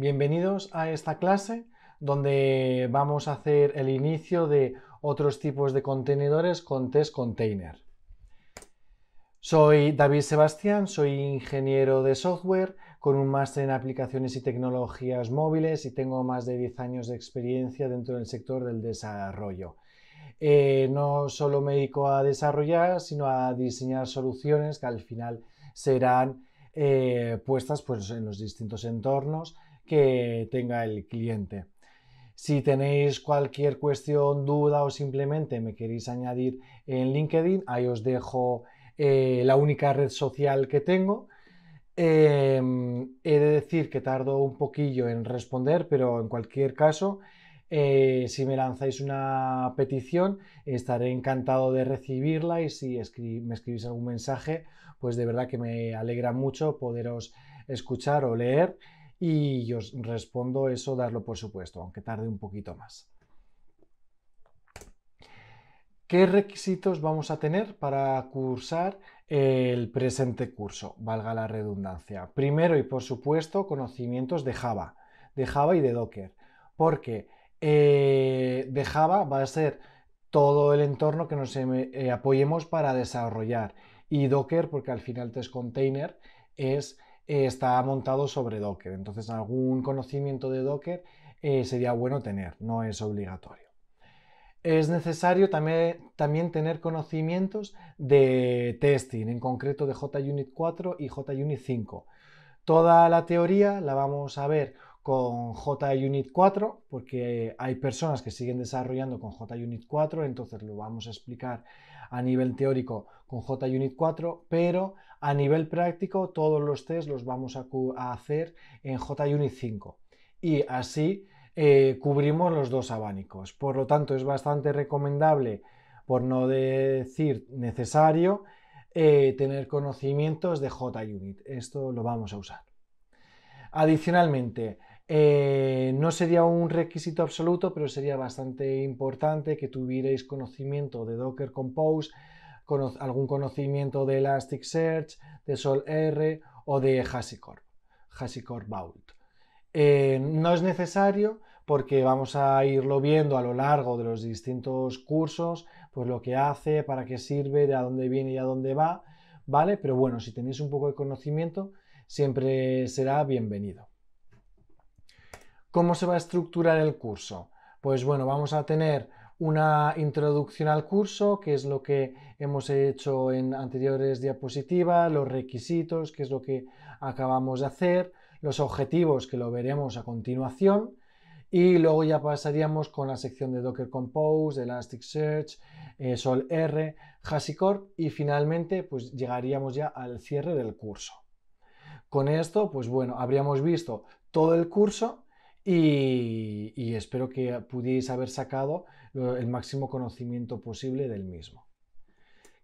Bienvenidos a esta clase donde vamos a hacer el inicio de otros tipos de contenedores con test container. Soy David Sebastián, soy ingeniero de software con un máster en aplicaciones y tecnologías móviles y tengo más de 10 años de experiencia dentro del sector del desarrollo. Eh, no solo me dedico a desarrollar, sino a diseñar soluciones que al final serán eh, puestas pues, en los distintos entornos que tenga el cliente. Si tenéis cualquier cuestión, duda o simplemente me queréis añadir en LinkedIn, ahí os dejo eh, la única red social que tengo. Em, he de decir que tardo un poquillo en responder, pero en cualquier caso, eh, si me lanzáis una petición, estaré encantado de recibirla y si me escribís algún mensaje, pues de verdad que me alegra mucho poderos escuchar o leer y yo os respondo eso, darlo por supuesto, aunque tarde un poquito más. ¿Qué requisitos vamos a tener para cursar el presente curso? Valga la redundancia. Primero y por supuesto conocimientos de Java, de Java y de Docker, porque eh, de Java va a ser todo el entorno que nos eh, apoyemos para desarrollar y Docker, porque al final es container, es eh, está montado sobre Docker. Entonces algún conocimiento de Docker eh, sería bueno tener, no es obligatorio. Es necesario también, también tener conocimientos de testing, en concreto de JUnit 4 y JUnit 5. Toda la teoría la vamos a ver con JUnit 4, porque hay personas que siguen desarrollando con JUnit 4, entonces lo vamos a explicar a nivel teórico con JUnit 4, pero a nivel práctico todos los test los vamos a, hacer en JUnit 5. Y así eh, cubrimos los dos abanicos. Por lo tanto, es bastante recomendable, por no decir necesario, eh, tener conocimientos de JUnit. Esto lo vamos a usar. Adicionalmente, eh, no sería un requisito absoluto, pero sería bastante importante que tuvierais conocimiento de Docker Compose, algún conocimiento de Elasticsearch, de SolR o de HashiCorp, HashiCorp Vault. Eh, no es necesario porque vamos a irlo viendo a lo largo de los distintos cursos, pues lo que hace, para qué sirve, de a dónde viene y a dónde va, ¿vale? Pero bueno, si tenéis un poco de conocimiento, siempre será bienvenido. ¿Cómo se va a estructurar el curso? Pues bueno, vamos a tener una introducción al curso, que es lo que hemos hecho en anteriores diapositivas, los requisitos, que es lo que acabamos de hacer, los objetivos, que lo veremos a continuación, y luego ya pasaríamos con la sección de Docker Compose, Elasticsearch, SolR, eh, Sol HashiCorp y finalmente pues llegaríamos ya al cierre del curso. Con esto, pues bueno, habríamos visto todo el curso y, espero que pudierais haber sacado el máximo conocimiento posible del mismo.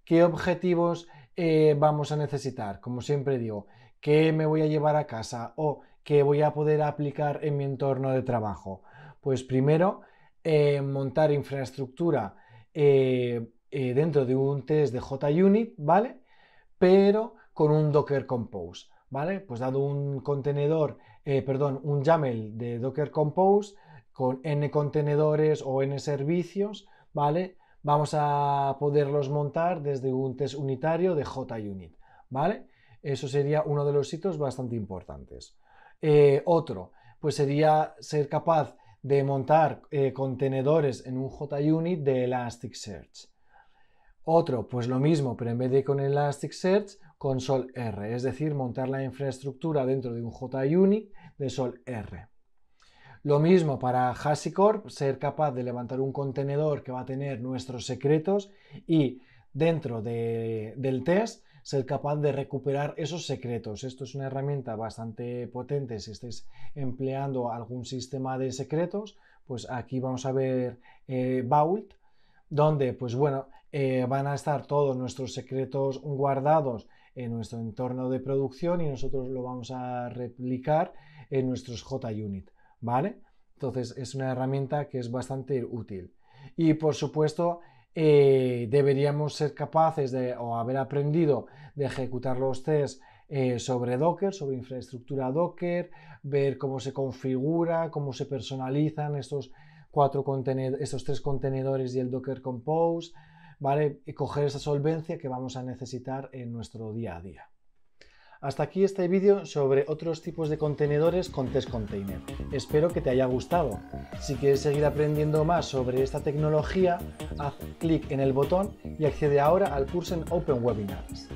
¿Qué objetivos eh, vamos a necesitar? Como siempre digo, ¿qué me voy a llevar a casa o qué voy a poder aplicar en mi entorno de trabajo? Pues primero, eh, montar infraestructura eh, dentro de un test de JUnit, ¿vale? Pero con un Docker Compose. ¿vale? Pues dado un contenedor, eh, perdón, un YAML de Docker Compose con n contenedores o n servicios, ¿vale? Vamos a poderlos montar desde un test unitario de JUnit, ¿vale? Eso sería uno de los hitos bastante importantes. Eh, otro, pues sería ser capaz de montar eh, contenedores en un JUnit de Elasticsearch. Otro, pues lo mismo, pero en vez de con Elasticsearch, con Sol R, es decir, montar la infraestructura dentro de un JUnit de Sol R. Lo mismo para HashiCorp, ser capaz de levantar un contenedor que va a tener nuestros secretos y dentro del test ser capaz de recuperar esos secretos. Esto es una herramienta bastante potente si estáis empleando algún sistema de secretos. Pues aquí vamos a ver Bault, eh, donde pues bueno, eh, van a estar todos nuestros secretos guardados en nuestro entorno de producción y nosotros lo vamos a replicar en nuestros JUnit, ¿vale? Entonces es una herramienta que es bastante útil. Y por supuesto, eh, deberíamos ser capaces de, o haber aprendido de ejecutar los tests eh, sobre Docker, sobre infraestructura Docker, ver cómo se configura, cómo se personalizan estos, cuatro estos tres contenedores y el Docker Compose, ¿vale? Y coger esa solvencia que vamos a necesitar en nuestro día a día. Hasta aquí este vídeo sobre otros tipos de contenedores con Test Container. Espero que te haya gustado. Si quieres seguir aprendiendo más sobre esta tecnología, haz clic en el botón y accede ahora al curso en Open Webinars.